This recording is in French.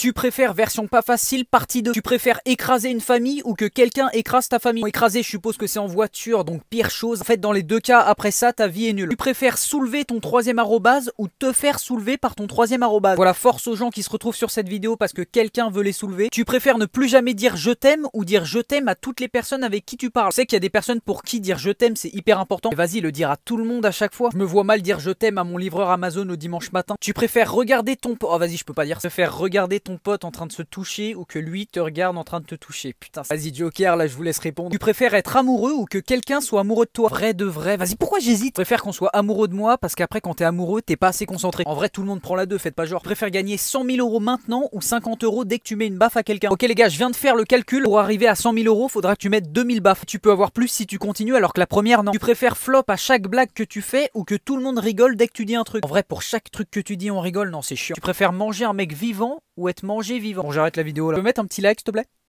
Tu préfères version pas facile, partie 2. Tu préfères écraser une famille ou que quelqu'un écrase ta famille. Écraser, je suppose que c'est en voiture, donc pire chose. En fait, dans les deux cas, après ça, ta vie est nulle. Tu préfères soulever ton troisième arrobase ou te faire soulever par ton troisième arrobase. Voilà, force aux gens qui se retrouvent sur cette vidéo parce que quelqu'un veut les soulever. Tu préfères ne plus jamais dire je t'aime ou dire je t'aime à toutes les personnes avec qui tu parles. Tu sais qu'il y a des personnes pour qui dire je t'aime, c'est hyper important. Vas-y, le dire à tout le monde à chaque fois. Je me vois mal dire je t'aime à mon livreur Amazon au dimanche matin. Tu préfères regarder ton... Oh, vas-y, je peux pas dire. se faire regarder ton pote en train de se toucher ou que lui te regarde en train de te toucher. Putain, vas-y Joker, là je vous laisse répondre. Tu préfères être amoureux ou que quelqu'un soit amoureux de toi Vrai de vrai, vas-y, pourquoi j'hésite Je préfère qu'on soit amoureux de moi parce qu'après quand t'es amoureux, t'es pas assez concentré. En vrai, tout le monde prend la deux, faites pas genre. préfère gagner 100 000 euros maintenant ou 50 euros dès que tu mets une baffe à quelqu'un. Ok les gars, je viens de faire le calcul. Pour arriver à 100 000 euros, faudra que tu mettes 2000 baffes. Tu peux avoir plus si tu continues alors que la première non. Tu préfères flop à chaque blague que tu fais ou que tout le monde rigole dès que tu dis un truc. En vrai, pour chaque truc que tu dis, on rigole, non, c'est chiant. Tu préfères manger un mec vivant ou être mangé vivant. Bon, j'arrête la vidéo là. Tu peux mettre un petit like, s'il te plaît